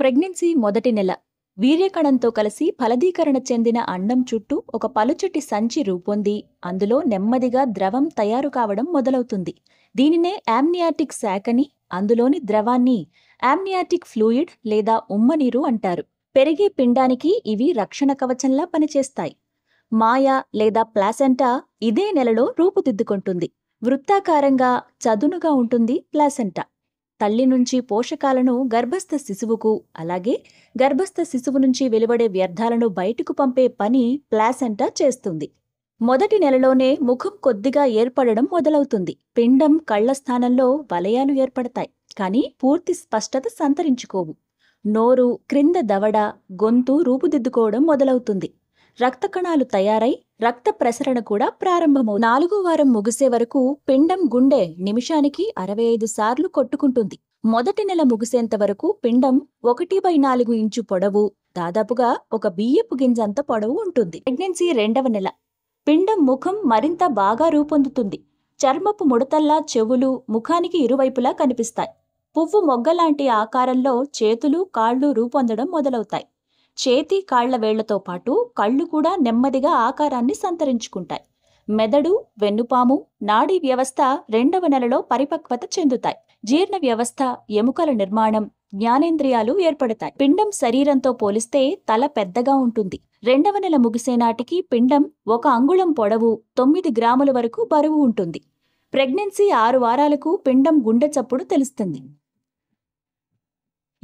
pregnancy మొదటి నెల వీర్యకణంతో కలిసి ఫలదీకరణ చెందిన అండం చుట్టూ ఒక పలుచటి సంచి రూపొంది అందులో నెమ్మదిగా ద్రవం తయారు కావడం మొదలవుతుంది దీనినే యామ్నియాటిక్ శాఖని అందులోని ద్రవాన్ని యామ్నియాటిక్ ఫ్లూయిడ్ లేదా ఉమ్మనీరు అంటారు పెరిగే పిండానికి ఇవి రక్షణ కవచంలా పనిచేస్తాయి మాయా లేదా ప్లాసెంటా ఇదే నెలలో రూపుదిద్దుకుంటుంది వృత్తాకారంగా చదునుగా ఉంటుంది ప్లాసెంటా తల్లి నుంచి పోషకాలను గర్భస్థ శిశువుకు అలాగే గర్భస్థ శిశువు నుంచి వెలువడే వ్యర్థాలను బయటకు పంపే పని ప్లాసెంటా చేస్తుంది మొదటి నెలలోనే ముఖం కొద్దిగా ఏర్పడడం మొదలవుతుంది పిండం కళ్ల స్థానంలో వలయాలు ఏర్పడతాయి కానీ పూర్తి స్పష్టత సంతరించుకోవు నోరు క్రింద దవడ గొంతు రూపుదిద్దుకోవడం మొదలవుతుంది రక్త కణాలు తయారై రక్త ప్రసరణ కూడా ప్రారంభమవు నాలుగో వారం ముగిసే వరకు పిండం గుండె నిమిషానికి అరవై ఐదు సార్లు కొట్టుకుంటుంది మొదటి నెల ముగిసేంత వరకు పిండం ఒకటి బై నాలుగు ఇంచు పొడవు దాదాపుగా ఒక బియ్యపు గింజంత పొడవు ఉంటుంది ప్రెగ్నెన్సీ రెండవ నెల పిండం ముఖం మరింత బాగా రూపొందుతుంది చర్మపు ముడతల్లా చెవులు ముఖానికి ఇరువైపులా కనిపిస్తాయి పువ్వు మొగ్గలాంటి ఆకారంలో చేతులు కాళ్ళు రూపొందడం మొదలవుతాయి చేతి కాళ్ల వేళ్లతో పాటు కళ్ళు కూడా నెమ్మదిగా ఆకారాన్ని సంతరించుకుంటాయి మెదడు వెన్నుపాము నాడీ వ్యవస్థ రెండవ నెలలో పరిపక్వత చెందుతాయి జీర్ణ వ్యవస్థ ఎముకల నిర్మాణం జ్ఞానేంద్రియాలు ఏర్పడతాయి పిండం శరీరంతో పోలిస్తే తల పెద్దగా ఉంటుంది రెండవ నెల ముగిసే నాటికి పిండం ఒక అంగుళం పొడవు తొమ్మిది గ్రాముల వరకు బరువు ఉంటుంది ప్రెగ్నెన్సీ ఆరు వారాలకు పిండం గుండె చప్పుడు తెలుస్తుంది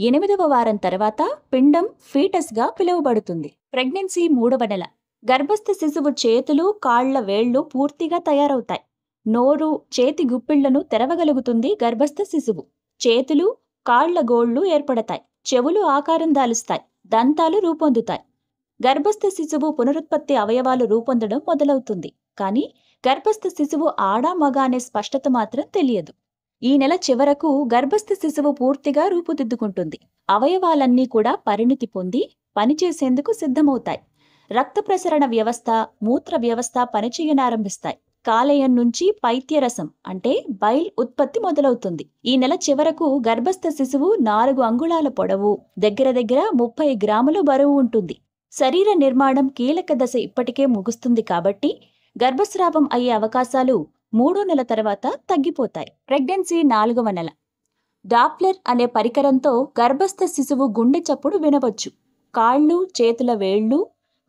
ఎనిమిదవ వారం తర్వాత పిండం ఫీటస్గా పిలువబడుతుంది ప్రెగ్నెన్సీ మూడవ నెల గర్భస్థ శిశువు చేతులు కాళ్ల వేళ్లు పూర్తిగా తయారవుతాయి నోరు చేతి గుప్పిళ్లను తెరవగలుగుతుంది గర్భస్థ శిశువు చేతులు కాళ్ల గోళ్లు ఏర్పడతాయి చెవులు ఆకారం దాలుస్తాయి దంతాలు రూపొందుతాయి గర్భస్థ శిశువు పునరుత్పత్తి అవయవాలు రూపొందడం మొదలవుతుంది కానీ గర్భస్థ శిశువు ఆడా మగ అనే స్పష్టత మాత్రం తెలియదు ఈ నెల చివరకు గర్భస్థ శిశువు పూర్తిగా రూపుదిద్దుకుంటుంది అవయవాలన్నీ కూడా పరిణితి పొంది పనిచేసేందుకు సిద్ధమవుతాయి రక్త ప్రసరణ వ్యవస్థ మూత్ర వ్యవస్థ పనిచేయనారంభిస్తాయి కాలేయం నుంచి పైత్యరసం అంటే బైల్ ఉత్పత్తి మొదలవుతుంది ఈ నెల చివరకు గర్భస్థ శిశువు నాలుగు అంగుళాల పొడవు దగ్గర దగ్గర ముప్పై గ్రాములు బరువు ఉంటుంది శరీర నిర్మాణం కీలక దశ ఇప్పటికే ముగుస్తుంది కాబట్టి గర్భస్రావం అయ్యే అవకాశాలు మూడో నెల తర్వాత తగ్గిపోతాయి ప్రెగ్నెన్సీ నాలుగవ నెల డాప్లర్ అనే పరికరంతో గర్భస్థ శిశువు గుండె చప్పుడు వినవచ్చు కాళ్ళు చేతుల వేళ్లు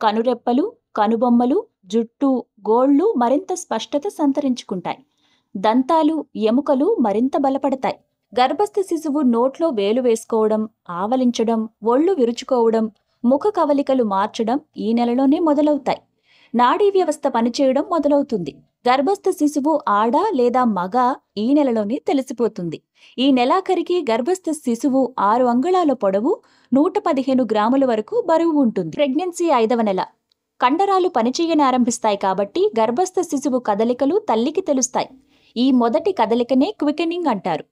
కనురెప్పలు కనుబొమ్మలు జుట్టు గోళ్లు మరింత స్పష్టత సంతరించుకుంటాయి దంతాలు ఎముకలు మరింత బలపడతాయి గర్భస్థ శిశువు నోట్లో వేలు వేసుకోవడం ఆవలించడం ఒళ్ళు విరుచుకోవడం ముఖ కవలికలు మార్చడం ఈ నెలలోనే మొదలవుతాయి నాడీ వ్యవస్థ పనిచేయడం మొదలవుతుంది గర్భస్థ శిశువు ఆడ లేదా మగ ఈ నెలలోనే తెలిసిపోతుంది ఈ నెలాఖరికి గర్భస్థ శిశువు ఆరు అంగుళాల పొడవు నూట పదిహేను గ్రాముల వరకు బరువు ఉంటుంది ప్రెగ్నెన్సీ ఐదవ నెల కండరాలు పనిచేయని ఆరంభిస్తాయి కాబట్టి గర్భస్థ శిశువు కదలికలు తల్లికి తెలుస్తాయి ఈ మొదటి కదలికనే క్వికెనింగ్ అంటారు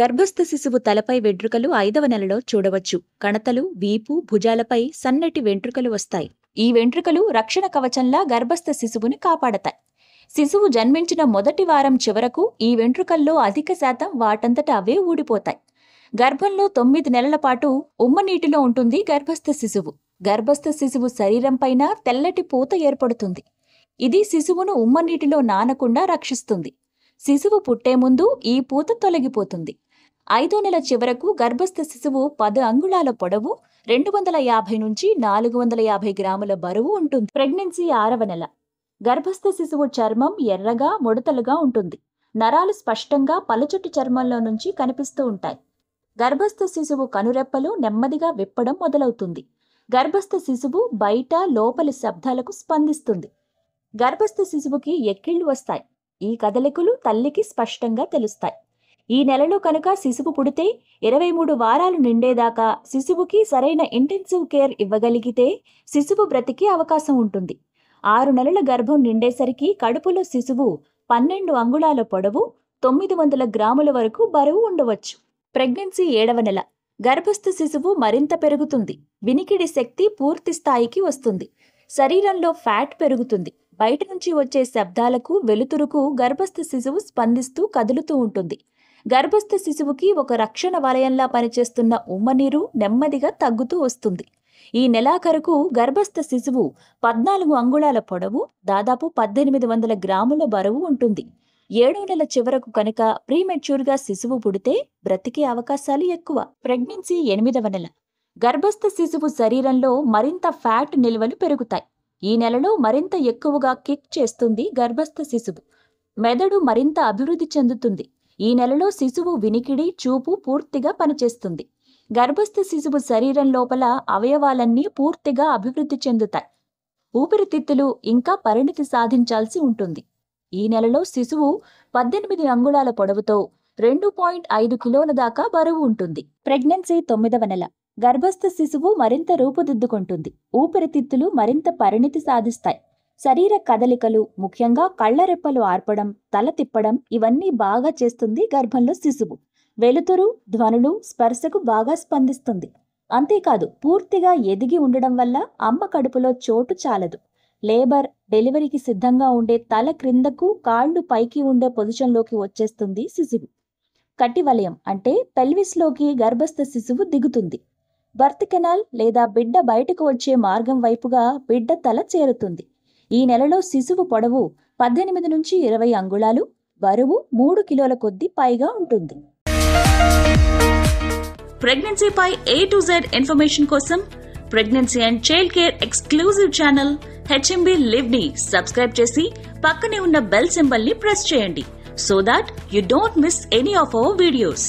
గర్భస్థ శిశువు తలపై వెంట్రుకలు ఐదవ నెలలో చూడవచ్చు కణతలు వీపు భుజాలపై సన్నటి వెంట్రుకలు వస్తాయి ఈ వెంట్రుకలు రక్షణ కవచంలా గర్భస్థ శిశువుని కాపాడతాయి శిశువు జన్మించిన మొదటి వారం చివరకు ఈ వెంట్రుకల్లో అధిక శాతం వాటంతట అవే ఊడిపోతాయి గర్భంలో తొమ్మిది నెలల పాటు ఉమ్మనీటిలో ఉంటుంది గర్భస్థ శిశువు గర్భస్థ శిశువు శరీరంపైన తెల్లటి పూత ఏర్పడుతుంది ఇది శిశువును ఉమ్మనీటిలో నానకుండా రక్షిస్తుంది శిశువు పుట్టే ముందు ఈ పూత తొలగిపోతుంది ఐదో నెల చివరకు గర్భస్థ శిశువు పది అంగుళాల పొడవు రెండు వందల యాభై నుంచి నాలుగు వందల యాభై గ్రాముల బరువు ఉంటుంది ప్రెగ్నెన్సీ ఆరవ నెల గర్భస్థ శిశువు చర్మం ఎర్రగా ముడతలుగా ఉంటుంది నరాలు స్పష్టంగా పలుచుట్టు చర్మంలో నుంచి కనిపిస్తూ ఉంటాయి గర్భస్థ శిశువు కనురెప్పలు నెమ్మదిగా విప్పడం మొదలవుతుంది గర్భస్థ శిశువు బయట లోపలి శబ్దాలకు స్పందిస్తుంది గర్భస్థ శిశువుకి ఎక్కిళ్ళు వస్తాయి ఈ కదలికలు తల్లికి స్పష్టంగా తెలుస్తాయి ఈ నెలలో కనుక శిశువు పుడితే ఇరవై మూడు వారాలు నిండేదాకా శిశువుకి సరైన ఇంటెన్సివ్ కేర్ ఇవ్వగలిగితే శిశువు బ్రతికే అవకాశం ఉంటుంది ఆరు నెలల గర్భం నిండేసరికి కడుపులో శిశువు పన్నెండు అంగుళాల పొడవు తొమ్మిది వందల గ్రాముల వరకు బరువు ఉండవచ్చు ప్రెగ్నెన్సీ ఏడవ నెల గర్భస్థ శిశువు మరింత పెరుగుతుంది వినికిడి శక్తి పూర్తి స్థాయికి వస్తుంది శరీరంలో ఫ్యాట్ పెరుగుతుంది బయట నుంచి వచ్చే శబ్దాలకు వెలుతురుకు గర్భస్థ శిశువు స్పందిస్తూ కదులుతూ ఉంటుంది గర్భస్థ శిశువుకి ఒక రక్షణ వలయంలా పనిచేస్తున్న ఉమ్మనీరు నెమ్మదిగా తగ్గుతూ వస్తుంది ఈ నెలాఖరుకు గర్భస్థ శిశువు పద్నాలుగు అంగుళాల పొడవు దాదాపు పద్దెనిమిది వందల గ్రాముల బరువు ఉంటుంది ఏడు నెల చివరకు కనుక ప్రీమెచ్యూర్గా శిశువు పుడితే బ్రతికే అవకాశాలు ఎక్కువ ప్రెగ్నెన్సీ ఎనిమిదవ నెల గర్భస్థ శిశువు శరీరంలో మరింత ఫ్యాట్ నిల్వలు పెరుగుతాయి ఈ నెలలో మరింత ఎక్కువగా కిక్ చేస్తుంది గర్భస్థ శిశువు మెదడు మరింత అభివృద్ధి చెందుతుంది ఈ నెలలో శిశువు వినికిడి చూపు పూర్తిగా పనిచేస్తుంది గర్భస్థ శిశువు శరీరం లోపల అవయవాలన్నీ పూర్తిగా అభివృద్ధి చెందుతాయి ఊపిరితిత్తులు ఇంకా పరిణితి సాధించాల్సి ఉంటుంది ఈ నెలలో శిశువు పద్దెనిమిది అంగుళాల పొడవుతో రెండు పాయింట్ ఐదు కిలోల దాకా బరువు ఉంటుంది ప్రెగ్నెన్సీ తొమ్మిదవ నెల గర్భస్థ శిశువు మరింత రూపుదిద్దుకుంటుంది ఊపిరితిత్తులు మరింత పరిణితి సాధిస్తాయి శరీర కదలికలు ముఖ్యంగా కళ్ళరెప్పలు ఆర్పడం తల తిప్పడం ఇవన్నీ బాగా చేస్తుంది గర్భంలో శిశువు వెలుతురు ధ్వనులు స్పర్శకు బాగా స్పందిస్తుంది అంతేకాదు పూర్తిగా ఎదిగి ఉండడం వల్ల అమ్మ కడుపులో చోటు చాలదు లేబర్ డెలివరీకి సిద్ధంగా ఉండే తల క్రిందకు కాళ్ళు పైకి ఉండే పొజిషన్లోకి వచ్చేస్తుంది శిశువు కటివలయం అంటే పెల్విస్లోకి గర్భస్థ శిశువు దిగుతుంది బర్త్ కెనాల్ లేదా బిడ్డ బయటకు వచ్చే మార్గం వైపుగా బిడ్డ తల చేరుతుంది ఈ నెలలో శిశువు పొడవు పద్దెనిమిది నుంచి ఇరవై అంగుళాలు బరువు మూడు కిలోల కొద్దీ పైగా ఉంటుంది ప్రెగ్నెన్సీపై ఏ టు జెడ్ ఇన్ఫర్మేషన్ కోసం pregnancy and child care exclusive channel HMB live ని సబ్స్క్రైబ్ చేసి పక్కనే ఉన్న బెల్ సింబల్ ని ప్రెస్ చేయండి so that you don't miss any of our videos